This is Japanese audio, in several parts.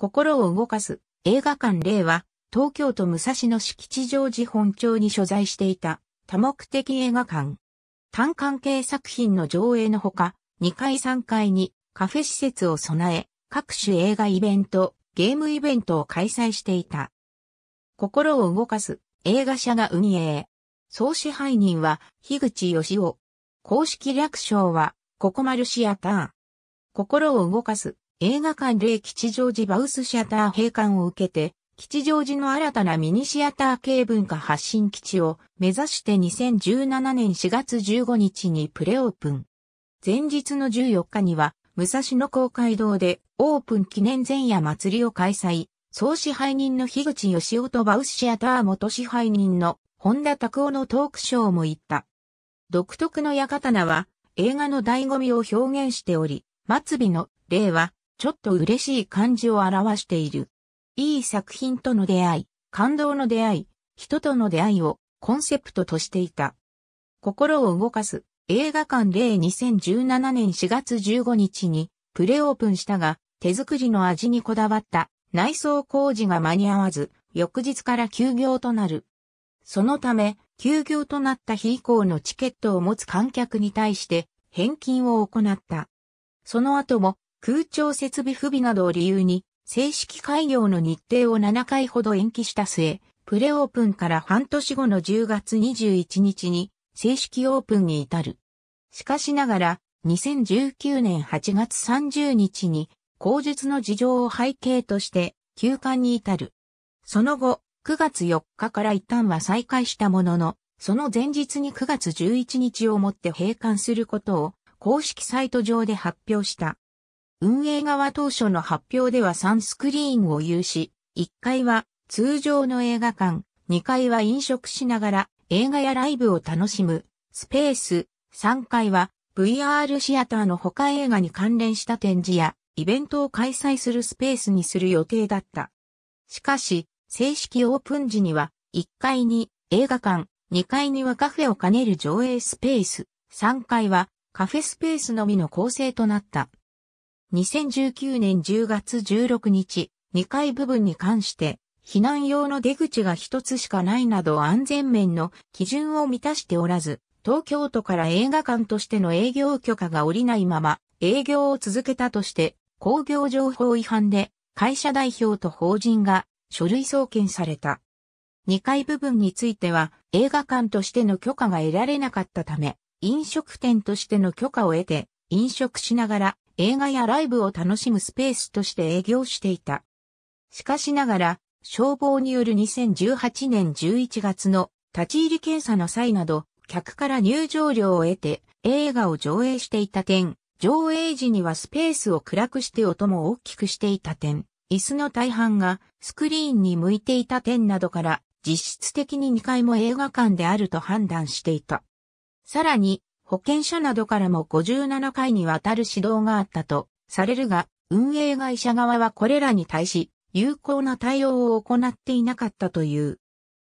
心を動かす映画館例は、東京都武蔵野市吉祥寺本町に所在していた多目的映画館。単関係作品の上映のほか、2階3階にカフェ施設を備え、各種映画イベント、ゲームイベントを開催していた。心を動かす映画社が運営。総支配人は樋口義夫。公式略称は、ここまるシアター。心を動かす映画館で吉祥寺バウスシアター閉館を受けて、吉祥寺の新たなミニシアター系文化発信基地を目指して2017年4月15日にプレオープン。前日の14日には、武蔵野公会堂でオープン記念前夜祭りを開催。総支配人の樋口義夫とバウスシアター元支配人の本田拓夫のトークショーも行った。独特の館は映画の醍醐味を表現しており、末尾の例はちょっと嬉しい感じを表している。いい作品との出会い、感動の出会い、人との出会いをコンセプトとしていた。心を動かす映画館例2017年4月15日にプレオープンしたが手作りの味にこだわった内装工事が間に合わず翌日から休業となる。そのため休業となった日以降のチケットを持つ観客に対して返金を行った。その後も空調設備不備などを理由に、正式開業の日程を7回ほど延期した末、プレオープンから半年後の10月21日に正式オープンに至る。しかしながら、2019年8月30日に、口述の事情を背景として休館に至る。その後、9月4日から一旦は再開したものの、その前日に9月11日をもって閉館することを公式サイト上で発表した。運営側当初の発表では3スクリーンを有し、1階は通常の映画館、2階は飲食しながら映画やライブを楽しむスペース、3階は VR シアターの他映画に関連した展示やイベントを開催するスペースにする予定だった。しかし、正式オープン時には1階に映画館、2階にはカフェを兼ねる上映スペース、3階はカフェスペースのみの構成となった。2019年10月16日、2階部分に関して、避難用の出口が一つしかないなど安全面の基準を満たしておらず、東京都から映画館としての営業許可が下りないまま、営業を続けたとして、工業情報違反で、会社代表と法人が書類送検された。2階部分については、映画館としての許可が得られなかったため、飲食店としての許可を得て、飲食しながら映画やライブを楽しむスペースとして営業していた。しかしながら、消防による2018年11月の立ち入り検査の際など、客から入場料を得て映画を上映していた点、上映時にはスペースを暗くして音も大きくしていた点、椅子の大半がスクリーンに向いていた点などから実質的に2階も映画館であると判断していた。さらに保険者などからも57回にわたる指導があったとされるが、運営会社側はこれらに対し、有効な対応を行っていなかったという。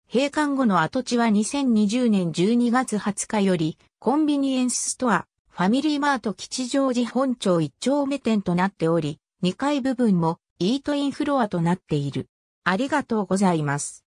閉館後の跡地は2020年12月20日より、コンビニエンスストア、ファミリーマート吉祥寺本町1丁目店となっており、2階部分もイートインフロアとなっている。ありがとうございます。